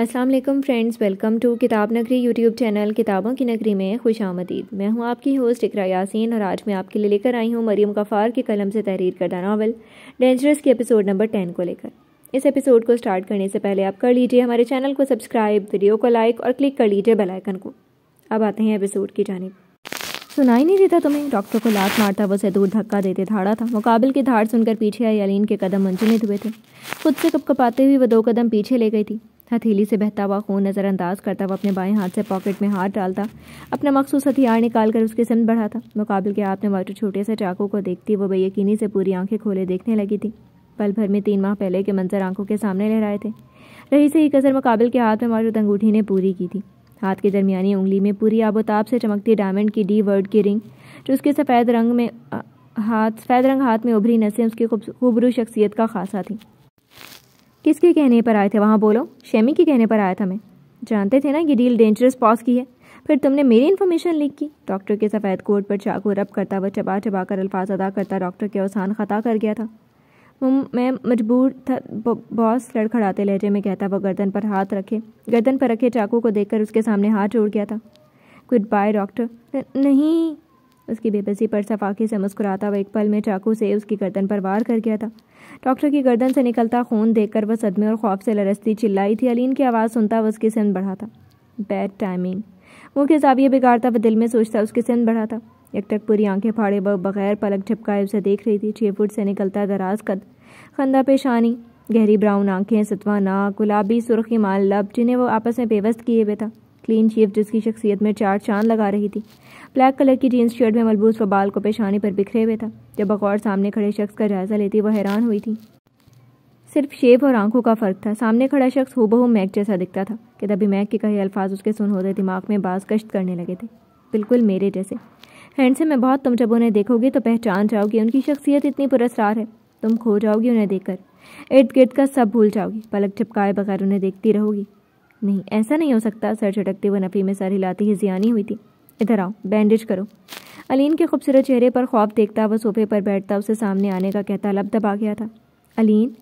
अस्सलाम वालेकुम friends welcome to किताब नगरी यूट्यूब चैनल किताबों की नगरी में खुश आमदीद मैं हूं आपकी होस्ट इकरा यासीन और आज मैं आपके लिए लेकर आई हूं मरियम गफ़ार के कलम से तहरीर करदा नावल डेंजरस के एपिसोड नंबर टेन को लेकर इस एपिसोड को स्टार्ट करने से पहले आप कर लीजिए हमारे चैनल को सब्सक्राइब वीडियो को लाइक और क्लिक कर लीजिए बेलाइकन को अब आते हैं एपिसोड की जानब सुनाई नहीं देता तुम्हें डॉक्टर को लात मारता वो दूर धक्का देते धाड़ा था मुकाबल की धाड़ सुनकर पीछे आई अलीन के कदम मंजुमित हुए थे खुद से कपकपाते हुए वह दो कदम पीछे ले गई थी हथेली से बहता हुआ खून नज़रअंदाज करता वह अपने बाएं हाथ से पॉकेट में हाथ डालता अपना मखसूस हथियार निकाल कर उसके सिम बढ़ाता मुकाबल मुकाबले के हाथ में मौजूद छोटे से चाकू को देखती वो बेयकनी से पूरी आंखें खोले देखने लगी थी पल भर में तीन माह पहले के मंजर आंखों के सामने लहराए थे रही से ही कसर मुकाबल के हाथ में मौजूद अंगूठी ने पूरी की थी हाथ के दरमियानी उंगली में पूरी आबोताब से चमकती डायमंड की डी वर्ड की रिंग जो उसके सफ़ेद रंग में हाथ सफ़ेद रंग हाथ में उभरी नसें उसकी खूबरू शख्सियत का खासा थी किसके कहने पर आए थे वहाँ बोलो शेमी के कहने पर आया था मैं जानते थे ना ये डील डेंजरस पॉज की है फिर तुमने मेरी इन्फॉर्मेशन लीक की डॉक्टर के सफ़ेद कोट पर चाकू रब करता वह चबा चबा कर अल्फाज अदा करता डॉक्टर के अवसान ख़ता कर गया था मैं मजबूर था बॉस लड़खड़ाते लहजे में कहता वह गर्दन पर हाथ रखे गर्दन पर रखे चाकू को देखकर उसके सामने हाथ जोड़ गया था गुड बाय डॉक्टर नहीं उसकी बेबसी पर सफाके से मुस्कुराता हुआ एक पल में चाकू से उसकी गर्दन पर वार कर गया था डॉक्टर की गर्दन से निकलता खून देखकर वह सदमे और खौफ से लरसती चिल्लाई थी अलीन की आवाज़ सुनता वह उसकी सिंध बढ़ा था बैड टाइमिंग मुँह के जाविये बिगाड़ता वह दिल में सोचता उसकी सिंध बढ़ा था एकटक पूरी आंखें फाड़े वह बगैर पलक झपकाए उसे देख रही थी छः फुट से निकलता दराज कद खंदा पेशानी गहरी ब्राउन आंखें सतवा नाक गुलाबी सुरखी माल लब जिन्हें वो आपस में बेवस्त किए हुए था क्लीन शेफ जिसकी शख्सियत में चार चांद लगा रही थी ब्लैक कलर की जीन्स शर्ट में मलबूस बाल को पेशानी पर बिखरे हुए था जब बकौर सामने खड़े शख्स का जायजा लेती वह हैरान हुई थी सिर्फ शेप और आंखों का फ़र्क था सामने खड़ा शख्स बहू मैक जैसा दिखता था कि तभी मैक के कहे अल्फाज उसके सुन होते दिमाग में बाज कश्त करने लगे थे बिल्कुल मेरे जैसे हैंडसे में बहुत तुम जब उन्हें देखोगे तो पहचान जाओगी उनकी शख्सियत इतनी पुरस्कार है तुम खो जाओगी उन्हें देखकर इर्द गिर्द का सब भूल जाओगी पलक झपकाए बगैर उन्हें देखती रहोगी नहीं ऐसा नहीं हो सकता सर झटकते हुए नफ़ी में सर हिलाती ही जियानी हुई थी इधर आओ बैंडेज करो अलीन के खूबसूरत चेहरे पर ख्वाब देखता वह सोफे पर बैठता उसे सामने आने का कहता लब दबा गया था अलीन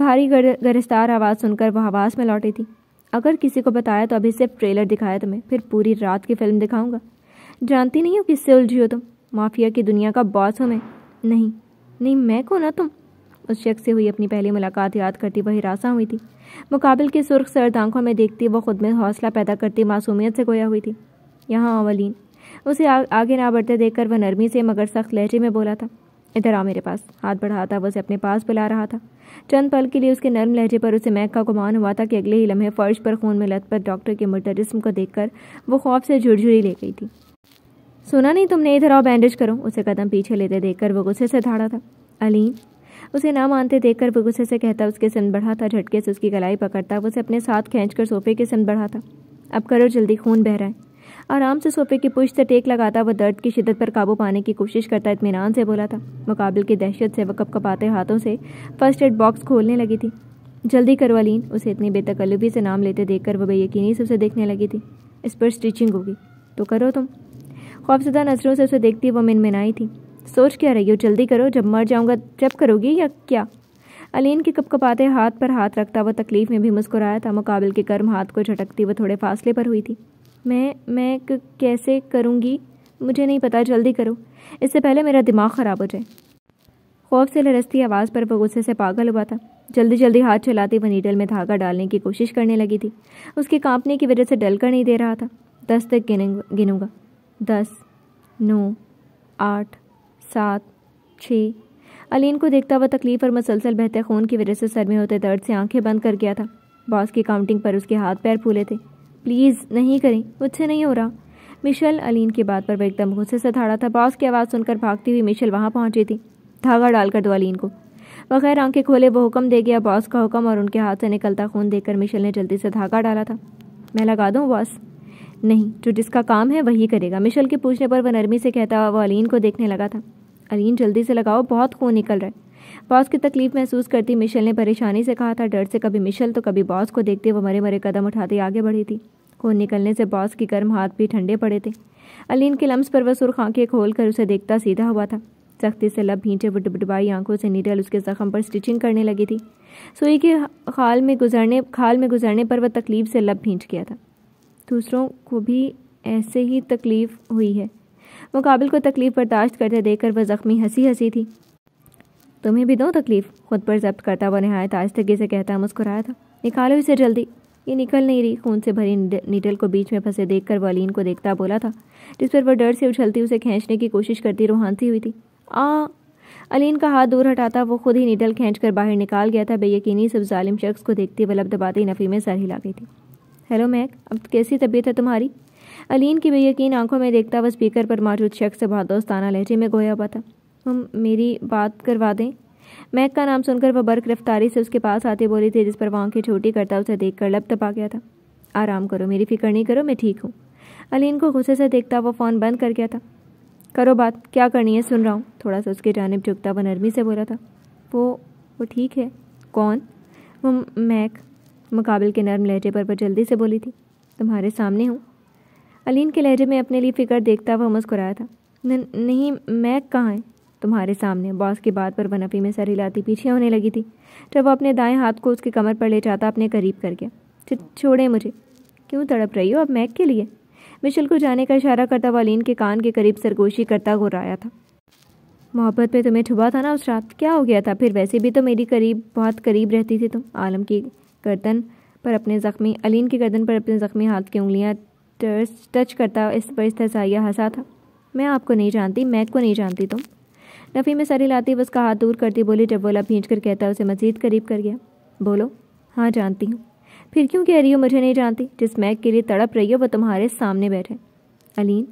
भारी गरिस्तार आवाज़ सुनकर वह आवाज़ में लौटी थी अगर किसी को बताया तो अभी सिर्फ ट्रेलर दिखाया तुम्हें फिर पूरी रात की फिल्म दिखाऊंगा जानती नहीं हो किससे उलझी हो तुम माफिया की दुनिया का बॉस हो मैं नहीं नहीं मैं कौन ना तुम उस शख्स से हुई अपनी पहली मुलाकात याद करती वह हिरासा हुई थी मुकाबल के सुर्ख सर्द आंखों में देखती वह खुद में हौसला पैदा करती मासूमियत से गोया हुई थी यहाँ अवलिन उसे आ, आगे ना बढ़ते देखकर वह नरमी से मगर सख्त लहजे में बोला था इधर आ मेरे पास हाथ बढ़ा था उसे अपने पास बुला रहा था चंद पल के लिए उसके नरम लहजे पर उसे मैक का गुमान हुआ था कि अगले ही लम्हे फर्श पर खून में लत पर डॉक्टर के मुर्दा जिसम को देखकर वो खौफ से झुरझुरी ले गई थी सुना नहीं तुमने इधर आओ बैंडेज करो उसे कदम पीछे लेते देखकर वो गुस्से से धाड़ा था अलीन उसे ना मानते देखकर वो गुस्से से कहता उसके सिम बढ़ा था झटके से उसकी गलाई पकड़ता उसे अपने साथ खींचकर सोफे के सिम बढ़ा था अब करो जल्दी खून बह रहा है आराम से सोफे की पुश से टेक लगाता वह दर्द की शिदत पर काबू पाने की कोशिश करता इतमान से बोला था मुकाबले की दहशत से वह कप कपाते हाथों से फर्स्ट एड बॉक्स खोलने लगी थी जल्दी करो अलीन उसे इतनी बेतकल्लुबी से नाम लेते देखकर वह बेयकनी से उसे देखने लगी थी इस पर स्टिचिंग होगी तो करो तुम खौफजदा नज़रों से उसे देखती वो मिनमिनाई थी सोच क्या रही हो जल्दी करो जब मर जाऊँगा जब करोगी या क्या अलीन के कपकपाते हाथ पर हाथ रखता वह तकलीफ में भी मुस्कुराया था मुकाबल के कर्म हाथ को झटकती वह थोड़े फासले पर हुई थी मैं मैं कैसे करूँगी मुझे नहीं पता जल्दी करो इससे पहले मेरा दिमाग ख़राब हो जाए खौफ से लरसती आवाज़ पर वह गुस्से से पागल हुआ था जल्दी जल्दी हाथ चलाती वह नीडल में धागा डालने की कोशिश करने लगी थी उसके कांपने की वजह से डल कर नहीं दे रहा था दस तक गिनूंगा दस नौ आठ सात छः अलीन को देखता हुआ तकलीफ और मसलसल बहते खून की वजह से सर में होते दर्द से आंखें बंद कर गया था बॉस की काउंटिंग पर उसके हाथ पैर फूले थे प्लीज़ नहीं करें मुझसे नहीं हो रहा मिशेल अलीन की बात पर वह एकदम गुस्से से थाड़ा था बॉस की आवाज़ सुनकर भागती हुई मिशेल वहाँ पहुँची थी धागा डालकर दो अलीन को बगैर आंखें खोले वो हुक्म दे गया बॉस का हुक्म और उनके हाथ से निकलता खून देखकर मिशेल ने जल्दी से धागा डाला था मैं लगा दूँ बॉस नहीं जो जिसका काम है वही करेगा मिशेल के पूछने पर वह नरमी से कहता हुआ वो अलीन को देखने लगा था अरीन जल्दी से लगाओ बहुत खून निकल रहा है बॉस की तकलीफ महसूस करती मिशेल ने परेशानी से कहा था डर से कभी मिशेल तो कभी बॉस को देखते वो मरे मरे कदम उठाते आगे बढ़ी थी खून निकलने से बॉस के गर्म हाथ भी ठंडे पड़े थे अलीन के लम्स पर वह सुर्ख आंखें खोल कर उसे देखता सीधा हुआ था सख्ती से लब भींचे बुटबुटबाई आंखों से नीडल उसके जख्म पर स्टिचिंग करने लगी थी सुई के खाल में गुजरने खाल में गुजरने पर वह तकलीफ से लब भींच गया था दूसरों को भी ऐसे ही तकलीफ हुई है मुकाबिल को तकलीफ बर्दाश्त करते देखकर वह जख्मी हंसी हंसी थी तुम्हें भी दो तकलीफ खुद पर जब्त करता हुआ नहायत तक से कहता मुस्कुराया था निकालो इसे जल्दी ये निकल नहीं रही खून से भरी नीडल को बीच में फंसे देखकर वलीन को देखता बोला था जिस पर वह डर से उछलती उसे खींचने की कोशिश करती रोहानसी हुई थी आ अलीन का हाथ दूर हटाता वो खुद ही नीडल कर बाहर निकाल गया था बेयकीनी सब जालिम शख्स को देखती वलब दबाती नफ़ी में सर हिला गई थी हेलो मैक अब कैसी तबीयत है तुम्हारी अलीन की बेयकीन आंखों में देखता वह स्पीकर पर मौजूद शख्स से दोस्ताना लहजे में गोया हुआ था हम मेरी बात करवा दें मैक का नाम सुनकर वह बर्क रफ्तारी से उसके पास आते बोली थी जिस पर वह आंखें छोटी करता उसे देख कर लप तपा गया था आराम करो मेरी फिक्र नहीं करो मैं ठीक हूँ अलीन को गुस्से से देखता वह फ़ोन बंद कर गया था करो बात क्या करनी है सुन रहा हूँ थोड़ा सा उसकी जानब झुकता वह नरमी से बोला था वो वो ठीक है कौन वो मैक मुकाबले के नरम लहजे पर वह जल्दी से बोली थी तुम्हारे सामने हूँ अलीन के लहजे में अपने लिए फिक्र देखता हुआ मुस्कुराया था न, नहीं मैं कहाँ है तुम्हारे सामने बॉस की बात पर वनपी में सर हिलाती पीछे होने लगी थी जब वो अपने दाएं हाथ को उसके कमर पर ले जाता अपने करीब कर गया छोड़े मुझे क्यों तड़प रही हो अब मैक के लिए मिशल को जाने का इशारा करता वालीन के कान के करीब सरगोशी करता घुराया था मोहब्बत में तुम्हें छुपा था ना उस रात क्या हो गया था फिर वैसे भी तो मेरी करीब बहुत करीब रहती थी तुम आलम की गर्दन पर अपने ज़ख्मी अलीन की गर्दन पर अपने ज़ख्मी हाथ की उंगलियां टर्स टच करता इस पर इस थसाया हंसा था मैं आपको नहीं जानती मैक को नहीं जानती तुम नफ़ी में लाती बस का हाथ दूर करती बोली जब बोला भींच कर कहता उसे मजीद करीब कर गया बोलो हाँ जानती हूँ फिर क्यों कह रही हो मुझे नहीं जानती जिस मैक के लिए तड़प रही हो वो तुम्हारे सामने बैठे अलीन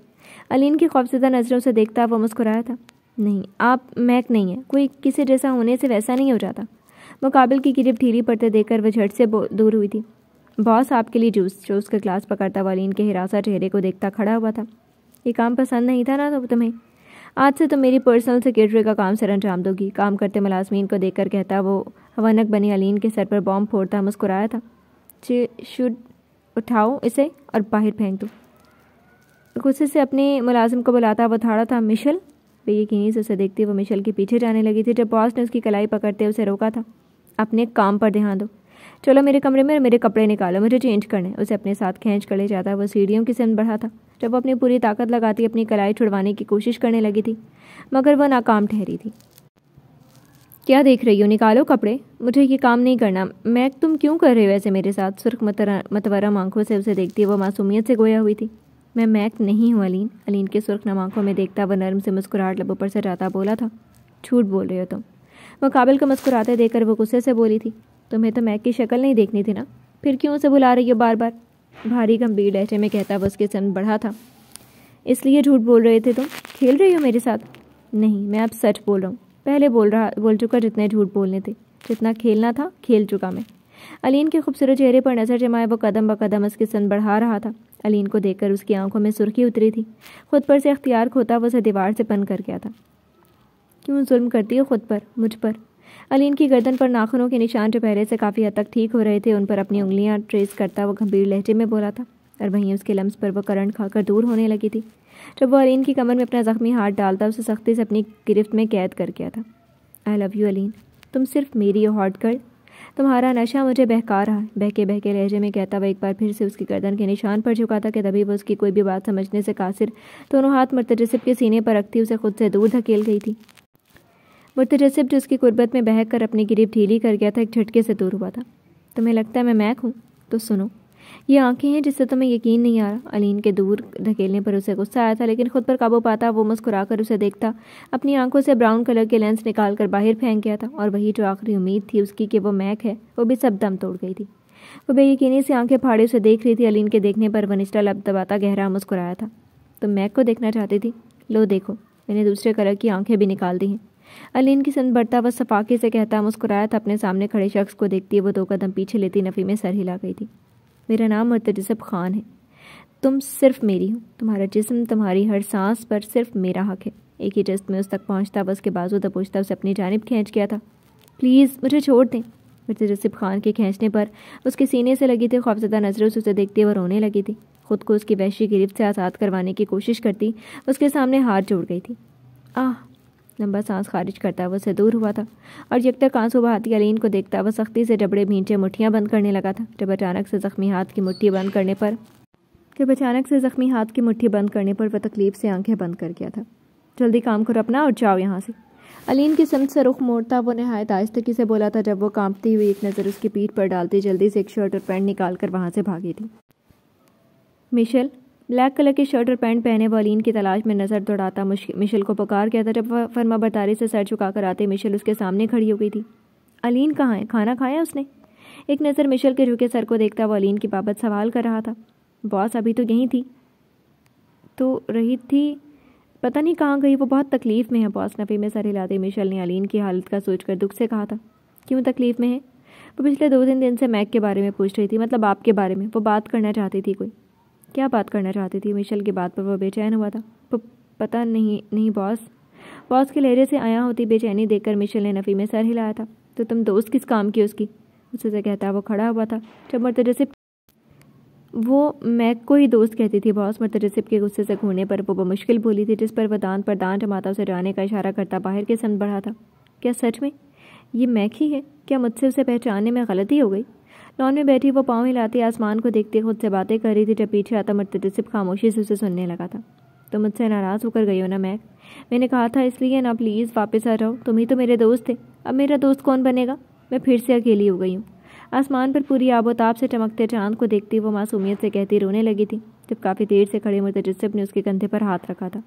अलीन की खौफजदा नज़रों से देखता वो मुस्कुराया था नहीं आप मैक नहीं है कोई किसी जैसा होने से वैसा नहीं हो जाता मुकाबल की गिरफ्त ढीली पड़ते देखकर वह झट से दूर हुई थी बॉस आपके लिए जूस जूस का ग्लास पकड़ता वाली के हिरासा चेहरे को देखता खड़ा हुआ था ये काम पसंद नहीं था ना तो तुम्हें आज से तुम मेरी पर्सनल सेक्रेटरी का काम सर अंजाम दोगी काम करते मुलाजमीन को देखकर कहता वो हवनक बनी अलीन के सर पर बॉम्ब फोड़ता मुस्कुराया था शुड उठाओ इसे और बाहर फेंक दो गुस्से से अपने मुलाजिम को बुलाता वो थाड़ा था मिशल बेयकीनी से उसे देखती वो मिशल के पीछे जाने लगी थी जब बॉस ने उसकी कलाई पकड़ते उसे रोका था अपने काम पर ध्यान दो चलो मेरे कमरे में मेरे कपड़े निकालो मुझे चेंज करने उसे अपने साथ खींच कर ले जाता वो सीढ़ियों की सिम बढ़ा था जब वो अपनी पूरी ताकत लगाती अपनी कलाई छुड़वाने की कोशिश करने लगी थी मगर वह नाकाम ठहरी थी क्या देख रही हो निकालो कपड़े मुझे ये काम नहीं करना मैं तुम क्यों कर रहे हो ऐसे मेरे साथ सुर्ख मतवरम आंखों से उसे देखती वो मासूमियत से गोया हुई थी मैं मैक नहीं हूँ अलीन अलीन के सुर्ख नम आंखों में देखता वह नरम से मुस्कुराहट लबों पर जाता बोला था झूठ बोल रहे हो तुम वो काबिल को मुस्कुराते देखकर वो गुस्से से बोली थी तुम्हें तो मैक की शक्ल नहीं देखनी थी ना फिर क्यों उसे बुला रही हो बार बार भारी गंभीर लहजे में कहता वो उसके सन बढ़ा था इसलिए झूठ बोल रहे थे तुम खेल रही हो मेरे साथ नहीं मैं अब सच बोल रहा हूँ पहले बोल रहा बोल चुका जितने झूठ बोलने थे जितना खेलना था खेल चुका मैं अलीन के खूबसूरत चेहरे पर नज़र जमाए वो कदम ब कदम उसके सन बढ़ा रहा था अलीन को देखकर उसकी आंखों में सुर्खी उतरी थी खुद पर से अख्तियार खोता वह उसे दीवार से पन कर गया था क्यों जुल्म करती हो खुद पर मुझ पर अलीन की गर्दन पर नाखूनों के निशान जो पहले से काफ़ी हद तक ठीक हो रहे थे उन पर अपनी उंगलियां ट्रेस करता वो गंभीर लहजे में बोला था और वहीं उसके लम्स पर वो करंट खाकर दूर होने लगी थी जब वो अलीन की कमर में अपना ज़ख्मी हाथ डालता उसे सख्ती से अपनी गिरफ्त में कैद कर गया था आई लव यू अलीन तुम सिर्फ मेरी हो हॉट गर्ल तुम्हारा नशा मुझे बहका रहा बहके बहके लहजे में कहता वह एक बार फिर से उसकी गर्दन के निशान पर झुका था कि तभी वो उसकी कोई भी बात समझने से कासिर दोनों हाथ मरतजसब के सीने पर रखती उसे खुद से दूर धकेल गई थी मुतजस्ब जो उसकी कुर्बत में बहक कर अपनी गिरीब ढीली कर गया था एक झटके से दूर हुआ था तुम्हें लगता है मैं मैक हूँ तो सुनो ये आंखें हैं जिससे तुम्हें यकीन नहीं आ रहा अलीन के दूर धकेलने पर उसे गुस्सा आया था लेकिन खुद पर काबू पाता वो मुस्कुरा कर उसे देखता अपनी आंखों से ब्राउन कलर के लेंस निकाल कर बाहर फेंक गया था और वही जो आखिरी उम्मीद थी उसकी कि वो मैक है वो भी सब दम तोड़ गई थी वो बेयकीनी से आंखें फाड़े उसे देख रही थी अलीन के देखने पर वनिष्ठा लब दबाता गहरा मुस्कुराया था तुम मैक को देखना चाहती थी लो देखो मैंने दूसरे कलर की आंखें भी निकाल दी हैं अलीन की बढ़ता व सफाके से कहता मुस्कुराया था अपने सामने खड़े शख्स को देखती है वो दो कदम पीछे लेती नफ़ी में सर हिला गई थी मेरा नाम मुतजब खान है तुम सिर्फ मेरी हो तुम्हारा जिसम तुम्हारी हर सांस पर सिर्फ मेरा हक है एक ही जस्ट में उस तक पहुंचता बस के बाजू दबोचता उसे अपनी जानब खींच गया था प्लीज़ मुझे छोड़ दें मुर्तजब खान के खींचने पर उसके सीने से लगी थी खौफजदा नज़रों से उसे देखते हुए रोने लगी थी खुद को उसकी वैश्य गिरफ्त से आज़ाद करवाने की कोशिश करती उसके सामने हाथ जोड़ गई थी आह लंबा सांस खारिज करता हुआ से दूर हुआ था और जब तक आंसू बहाती अलीन को देखता वह सख्ती से डबड़े भींचे मुठियाँ बंद करने लगा था जब अचानक से जख्मी हाथ की मुठ्ठी बंद करने पर जब अचानक से जख्मी हाथ की मुठ्ठी बंद करने पर वह तकलीफ से आंखें बंद कर गया था जल्दी काम करो अपना और जाओ यहाँ से अलीन की समझ से रुख मोड़ता वो नहायत आहिस्तगी से बोला था जब वो कांपती हुई एक नज़र उसकी पीठ पर डालती जल्दी से एक शर्ट और पैंट निकाल कर वहाँ से भागी थी मिशेल ब्लैक कलर की शर्ट और पैंट पहने वालीन की तलाश में नज़र दौड़ाता मिशेल को पुकार गया था जब फर्मा बरतारी से सर झुका कर आते मिशेल उसके सामने खड़ी हो गई थी अलीन कहाँ है खाना खाया उसने एक नज़र मिशेल के झुके सर को देखता वो अलीन की बाबत सवाल कर रहा था बॉस अभी तो यहीं थी तो रही थी पता नहीं कहाँ गई वो बहुत तकलीफ़ में है बॉस नफे में सर हिलाते मिशेल ने अलीन की हालत का सोचकर दुख से कहा था क्यों तकलीफ़ में है वो पिछले दो तीन दिन से मैक के बारे में पूछ रही थी मतलब आपके बारे में वो बात करना चाहती थी कोई क्या बात करना चाहती थी मिशेल की बात पर वह बेचैन हुआ था पता नहीं नहीं बॉस बॉस के लहरे से आया होती बेचैनी देखकर मिशेल ने नफ़ी में सर हिलाया था तो तुम दोस्त किस काम की उसकी उसे से कहता वो खड़ा हुआ था जब मर्तजसिप वो मैं कोई दोस्त कहती थी बॉस मर्तजसिप के गुस्से से घूमने पर वो मुश्किल बोली थी जिस पर वह दान पर दान जमाता उसे जाने का इशारा करता बाहर के संद बढ़ा था क्या सच में ये मैक ही है क्या मुझसे उसे पहचानने में गलती हो गई लॉन में बैठी वो पाँव हिलाती आसमान को देखते खुद से बातें कर रही थी जब पीछे आता सिर्फ खामोशी से उसे सुनने लगा था तुम तो मुझसे नाराज़ होकर गई हो ना मैं मैंने कहा था इसलिए ना प्लीज़ वापस आ जाओ तुम ही तो मेरे दोस्त थे अब मेरा दोस्त कौन बनेगा मैं फिर से अकेली हो गई हूँ आसमान पर पूरी आबोताब से चमकते चांद को देखती वो मासूमियत से कहती रोने लगी थी जब काफ़ी देर से खड़े मुतजस्ब ने उसके कंधे पर हाथ रखा था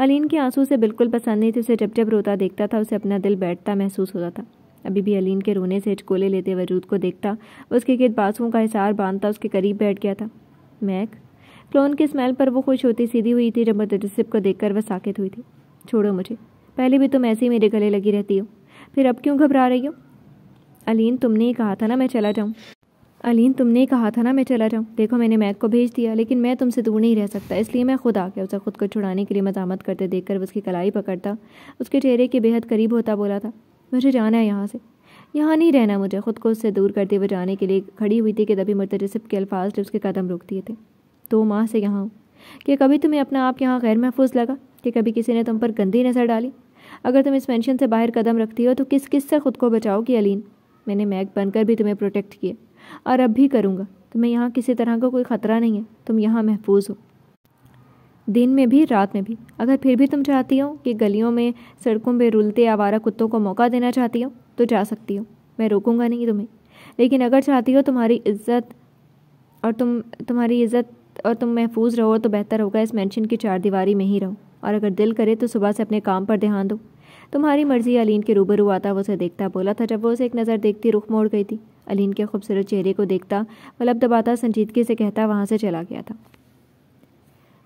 अलीन के आंसू से बिल्कुल पसंद नहीं थी उसे जब जब रोता देखता था उसे अपना दिल बैठता महसूस होता था अभी भी अलीन के रोने से हिचकोले लेते वजूद को देखता उसके गिर बाँसुओं का हिसार बांधता उसके करीब बैठ गया था मैक क्लोन की स्मेल पर वो खुश होती सीधी हुई थी जब मुतसिब को देखकर वह साकित हुई थी छोड़ो मुझे पहले भी तुम ऐसे ही मेरे गले लगी रहती हो फिर अब क्यों घबरा रही हो अलीन तुमने ही कहा था ना मैं चला जाऊँ अलीन तुमने ही कहा था ना मैं चला जाऊँ देखो मैंने मैक को भेज दिया लेकिन मैं तुमसे दूर नहीं रह सकता इसलिए मैं खुद आ गया उसे खुद को छुड़ाने के लिए मजामत करते देखकर उसकी कलाई पकड़ता उसके चेहरे के बेहद करीब होता बोला था मुझे जाना है यहाँ से यहाँ नहीं रहना मुझे ख़ुद को उससे दूर करते हुए जाने के लिए खड़ी हुई थी कि तभी मुतजसब के अल्फाज थे उसके कदम रोक दिए थे दो तो माह से यहाँ हूँ कि कभी तुम्हें अपना आप यहाँ गैर महफूज लगा कि कभी किसी ने तुम पर गंदी नज़र डाली अगर तुम इस पेंशन से बाहर कदम रखती हो तो किस किस से खुद को बचाओ कि अलीन मैंने मैग बनकर भी तुम्हें प्रोटेक्ट किया और अब भी करूँगा तुम्हें यहाँ किसी तरह का कोई ख़तरा नहीं है तुम यहाँ महफूज हो दिन में भी रात में भी अगर फिर भी तुम चाहती हो कि गलियों में सड़कों पर रुलते आवारा कुत्तों को मौका देना चाहती हो तो जा सकती हो मैं रोकूंगा नहीं तुम्हें लेकिन अगर चाहती हो तुम्हारी इज्जत और तुम तुम्हारी इज्जत और तुम महफूज रहो तो बेहतर होगा इस मैंशन की चार दीवारी में ही रहो और अगर दिल करे तो सुबह से अपने काम पर ध्यान दो तुम्हारी मर्जी अलीन के रूबरू आता वो उसे देखता बोला था जब वो उसे एक नज़र देखती रुख मोड़ गई थी अलीन के खूबसूरत चेहरे को देखता मलब दबाता संजीदगी से कहता वहाँ से चला गया था